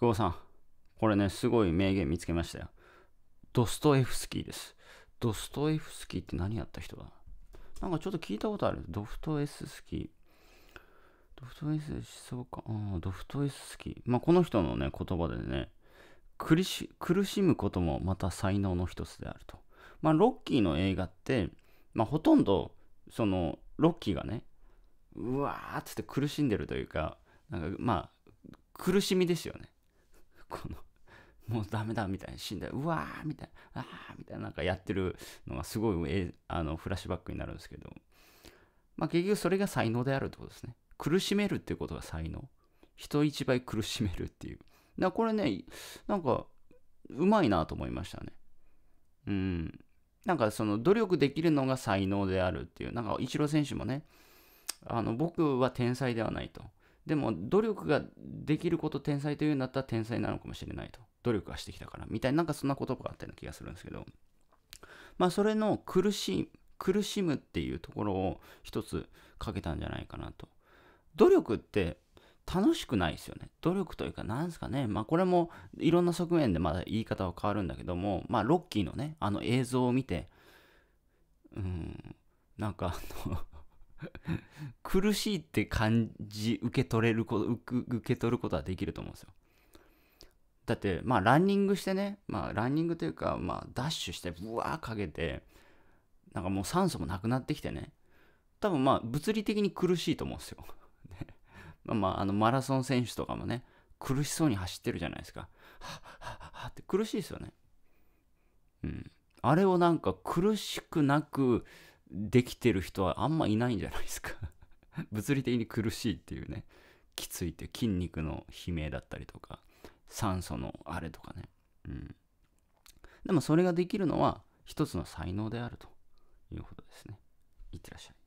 久保さん、これね、すごい名言見つけましたよ。ドストエフスキーです。ドストエフスキーって何やった人だなんかちょっと聞いたことある。ドフトエススキー。ドフトエス、そうか。あドフトエススキー。まあ、この人のね、言葉でね、苦し苦しむこともまた才能の一つであると。まあ、ロッキーの映画って、まあ、ほとんど、その、ロッキーがね、うわーっつって苦しんでるというか、なんかまあ、苦しみですよね。この もうダメだみたいな死んだうわーみたいなあーみたいななんかやってるのがすごい、あのフラッシュバックになるんですけど、まあ、結局それが才能であるってことですね苦しめるっていうことが才能人一倍苦しめるっていうだこれねなんかうまいなと思いましたねうんなんかその努力できるのが才能であるっていうなんかイチロー選手もねあの僕は天才ではないとでも努力ができること天才というんだったら天才なのかもしれないと。努力はしてきたから。みたいな、なんかそんな言葉があったような気がするんですけど。まあそれの苦し、苦しむっていうところを一つかけたんじゃないかなと。努力って楽しくないですよね。努力というか、なんですかね。まあ、これもいろんな側面でまだ言い方は変わるんだけども、まあ、ロッキーのね、あの映像を見て、うん、なんかあの苦しいって感じ受け取れること受け取ることはできると思うんですよだってまあランニングしてねまあランニングというかまあダッシュしてブワーかけてなんかもう酸素もなくなってきてね多分まあ物理的に苦しいと思うんですよ まあまああのマラソン選手とかもね苦しそうに走ってるじゃないですかはっはっはって苦しいですよねうんあれをなんか苦しくなくできてる人はあんまいないんじゃないですか 物理的に苦しいっていうねきついっていう筋肉の悲鳴だったりとか酸素のあれとかね、うん、でもそれができるのは一つの才能であるということですねいってらっしゃい